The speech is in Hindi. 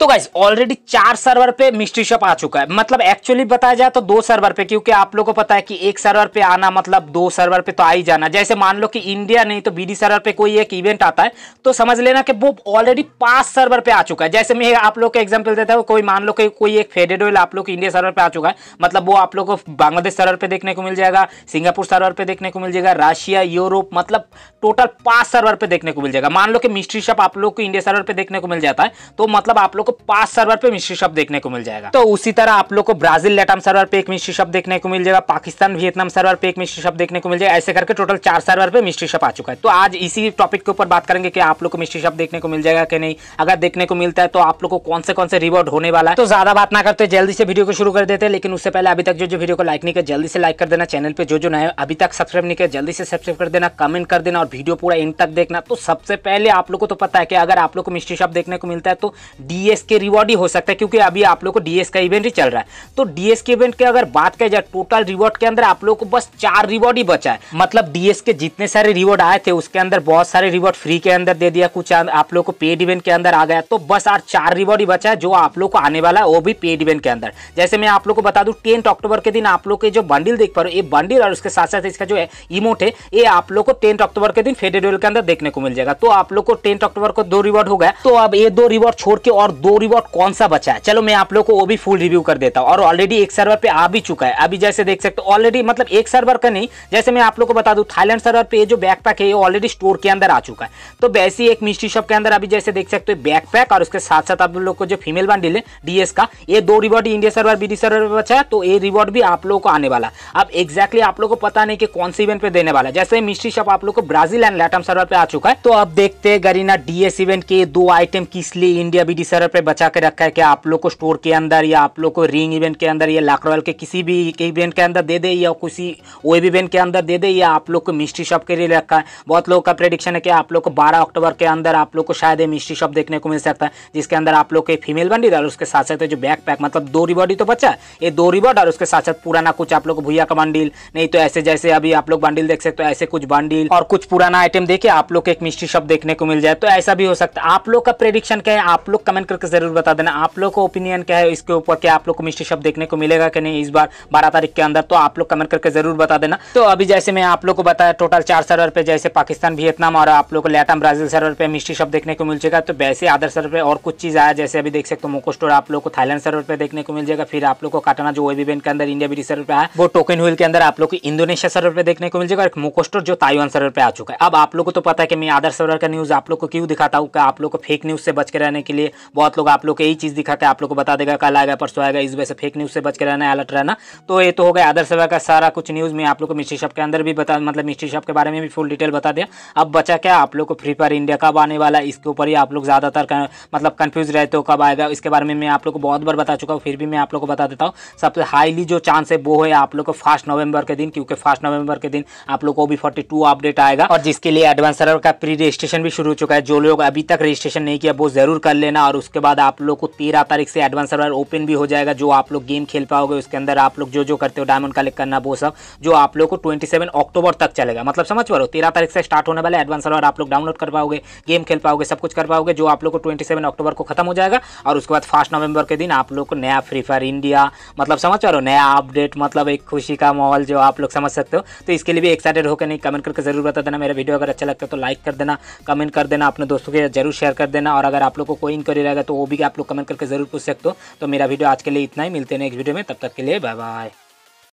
तो गाइज ऑलरेडी चार सर्वर पे मिस्ट्री शॉप आ चुका है मतलब एक्चुअली बताया जाए तो दो सर्वर पे क्योंकि आप लोग को पता है कि एक सर्वर पे आना मतलब दो सर्वर पे तो आ ही जाना जैसे मान लो कि इंडिया नहीं तो बीडी सर्वर पे कोई एक इवेंट आता है तो समझ लेना कि वो ऑलरेडी पांच सर्वर पे आ चुका है जैसे मैं आप लोग को एग्जाम्पल देता हूँ कोई मान लो कि कोई एक फेडेड ऑयल आप लोग इंडिया सर्वर पर आ चुका है मतलब वो आप लोग को बांग्लादेश सर्वर पर देखने को मिल जाएगा सिंगापुर सर्वर पर देखने को मिल जाएगा रशिया यूरोप मतलब टोटल पांच सर्वर पर देखने को मिल जाएगा मान लो कि मिस्ट्री शॉप आप लोग को इंडिया सर्वर पर देखने को मिल जाता है तो मतलब आप लोग को पांच सर्वर पे मिश्री शब्द देखने को मिल जाएगा तो उसी तरह आप लोग को ब्राजील लेटम सर्वर पे एक मिश्री शब्द देखने को मिल जाएगा पाकिस्तान वियतनाम सर्वर पे एक मिश्री शब्द देखने को मिल जाएगा ऐसे करके टोटल चार सर्वर पे मिश्री शब्द आ चुका है तो आज इसी टॉपिक के ऊपर बात करेंगे कि आप लोग को मिश्री शब्द देखने को मिल जाएगा कि नहीं अगर देखने को मिलता है तो आप लोग को कौन से कौन से रिवॉर्ड होने वाला है तो ज्यादा बात ना करते जल्दी से वीडियो को शुरू कर देते लेकिन उससे पहले अभी तक जो जो वीडियो को लाइक नहीं किया जल्दी से लाइक कर देना चैनल पे जो जो नए अभी तक सब्सक्राइब नहीं किया जल्दी से सब्सक्राइब कर देना कमेंट कर देना और वीडियो पूरा इन तक देखना तो सबसे पहले आप लोग को तो पता है कि अगर आप लोग को मिस्ट्री शब्द देखने को मिलता है तो डीए डीएस के रिवॉर्ड ही हो सकता है क्योंकि अभी आप लोग को डीएस का इवेंट ही चल रहा है तो डीएस के इवेंट की अगर बात किया जाए टोटल रिवॉर्ड के अंदर आप लोग को बस चार रिवॉर्ड ही बचा है मतलब डीएस के जितने सारे रिवॉर्ड आए थे उसके अंदर बहुत सारे रिवॉर्ड फ्री के अंदर दे दिया कुछ आप लोग को पेड इवेंट के अंदर आ गया तो बस आज चार रिवॉर्ड ही बचा है जो आप लोग को आने वाला है वो भी पेड इवेंट के अंदर जैसे मैं आप लोग को बता दू टेंथ अक्टूबर के दिन आप लोग के जो बंडिल देख पा रहे हो बंडिल और उसके साथ साथ इसका जो है इमोट है ये आप लोग को टेंथ अक्टूबर के दिन फेडेडल के अंदर देखने को मिल जाएगा तो आप लोग को टेंथ अक्टूबर को दो रिवॉर्ड हो गया तो अब ये दो रिवॉर्ड छोड़ के और दो वो रिवॉर्ड कौन सा बचा है चलो मैं आप लोग को वो भी फुल रिव्यू कर देता हूँ और ऑलरेडी एक सर्वर पे आ भी चुका है अभी जैसे देख सकते हो ऑलरेडी मतलब एक सर्वर का नहीं जैसे मैं आप लोग को बता दूँ थाईलैंड सर्वर पे जो बैकपैक है ये ऑलरेडी स्टोर के अंदर आ चुका है तो वैसे एक मिस्ट्री शॉप के अंदर अभी जैसे देख सकते हो बैकपैक और उसके साथ साथ आप लोग को जो फीमेल बंडल है डीएस का ये दो reward India server BD server पर बचा है तो ये रिवॉर्ड भी आप लोग को आने वाला अब एक्जैक्टली आप लोग को पता नहीं कि कौन से इवेंट पे देने वाला जैसे मिस्ट्री शॉप आप लोग को ब्राजील एंड लैटम सर्वर पर आ चुका है तो अब देखते हैं गरीना डीएस इवेंट के दो आइटम किस लिए इंडिया बीडी सर्वर पर पे बचा के रखा है कि आप लोग को स्टोर के अंदर या आप लोग को रिंग इवेंट के अंदर या लाख रॉयल के किसी भी इवेंट के अंदर दे दे या किसी ओ इवेंट के अंदर दे दे या आप लोग को मिस्ट्री शॉप के लिए रखा है बहुत लोगों का प्रेडिक्शन है कि आप लोग को बारह अक्टूबर के अंदर आप लोग को शायद मिस्ट्री शॉप देखने को मिल सकता है जिसके अंदर आप लोग के फीमेल बंडी और उसके साथ साथ जो बैक पैक मतलब दो रिवॉर्ड ही तो बचा है ये दो रिवॉर्ड और उसके साथ साथ पुराना कुछ आप लोग को भूया का बंडील नहीं तो ऐसे जैसे अभी आप लोग बंडील देख सकते हो ऐसे कुछ बंडील और कुछ पुराना आइटम देखिए आप लोग एक मिस्ट्री शॉप देखने को मिल जाए तो ऐसा भी हो सकता है आप लोग का प्रेडिक्शन क्या है आप लोग कमेंट करके जरूर बता देना आप लोग का ओपिनियन क्या है इसके ऊपर क्या आप लोग को मिस्ट्री शॉप देखने को मिलेगा कि नहीं इस बार बारह तारीख के अंदर तो आप लोग कमेंट करके जरूर बता देना तो अभी जैसे मैं आप लोग को बताया टोटल चार सर्वर पे जैसे पाकिस्तान वियतनाम और आप लोग को लैटम ब्राजील सर्वर पे मिस्ट्री शॉप देखने को मिल जाएगा तो वैसे अदर सर्वर पर और कुछ चीज़ आया जैसे अभी देख सकते हो मोको स्टोर आप लोग को थाईलैंड सर्वर पर देखने को मिल जाएगा फिर आप लोग को काटाना जो वेब इवेंट के अंदर इंडिया ब्रिटिश सर्वर पर आया वो टोकन हुल के अंदर आप लोग को इंडोनेशिया सर्वर पर देखने को मिल जाएगा और मोको स्टोर जो ताइवान सर्वर पर आ चुका है अब आप लोग को तो पता है कि मैं अदर सर्वर का न्यूज़ आप लोग को क्यों दिखाता हूँ आप लोग को फेक न्यूज़ से बच के रहने के लिए बहुत लोग आप लोग को यही चीज़ दिखा के आप लोग को बता देगा कल आएगा परसों आएगा इस वजह से फेक न्यूज़ से बच के रहना अलर्ट रहना तो ये तो हो गया आदर सेवा का सारा कुछ न्यूज़ में आप लोग को मिस्ट्री शॉप के अंदर भी बता मतलब मिस्ट्री शॉप के बारे में भी फुल डिटेल बता दिया अब बचा क्या आप लोग को फ्री फायर इंडिया कब आने वाला इसके ऊपर ही आप लोग ज़्यादातर मतलब कंफ्यूज रहते हो कब आएगा इसके बारे में मैं आप लोग को बहुत बार बता चुका हूँ फिर भी मैं आप लोग को बता देता हूँ सबसे हाईली जो चांस है वो है आप लोग को फर्स्ट नवंबर के दिन क्योंकि फर्स्ट नवंबर के दिन आप लोग को भी फोर्टी अपडेट आएगा और जिसके लिए एडवांस सर्वर का प्री रजिस्ट्रेशन भी शुरू हो चुका है जो लोग अभी तक रजिस्ट्रेशन नहीं किया वो जरूर कर लेना और उसके उसके बाद आप लोग को तेरह तारीख से एडवांस सर्वर ओपन भी हो जाएगा जो आप लोग गेम खेल पाओगे उसके अंदर आप लोग जो जो करते हो डायमंड कलेक्ट करना वो सब जो आप लोग को ट्वेंटी अक्टूबर तक चलेगा मतलब समझ पा रहे हो तेरह तारीख से स्टार्ट होने वाला एडवांस सर्वर आप लोग डाउनलोड कर पाओगे गेम खेल पाओगे सब कुछ कर पाओगे जो आप लोग को ट्वेंटी अक्टूबर को खत्म हो जाएगा और उसके बाद फर्स्ट नवंबर के दिन आप लोग को नया फ्री फायर इंडिया मतलब समझ पा रहे हो नया अपडेट मतलब एक खुशी का माहौल जो आप लोग समझ सकते हो तो इसके लिए भी एक्साइटेड होकर नहीं कमेंट करके जरूर बता देना मेरा वीडियो अगर अच्छा लगता है तो लाइक कर देना कमेंट कर देना अपने दोस्तों के जरूर शेयर कर देना और अगर आप लोग को कोई इंक्वारी रहेगा तो तो वो भी आप लोग कमेंट करके जरूर पूछ सकते हो तो मेरा वीडियो आज के लिए इतना ही मिलते हैं नेक्स्ट वीडियो में तब तक के लिए बाय बाय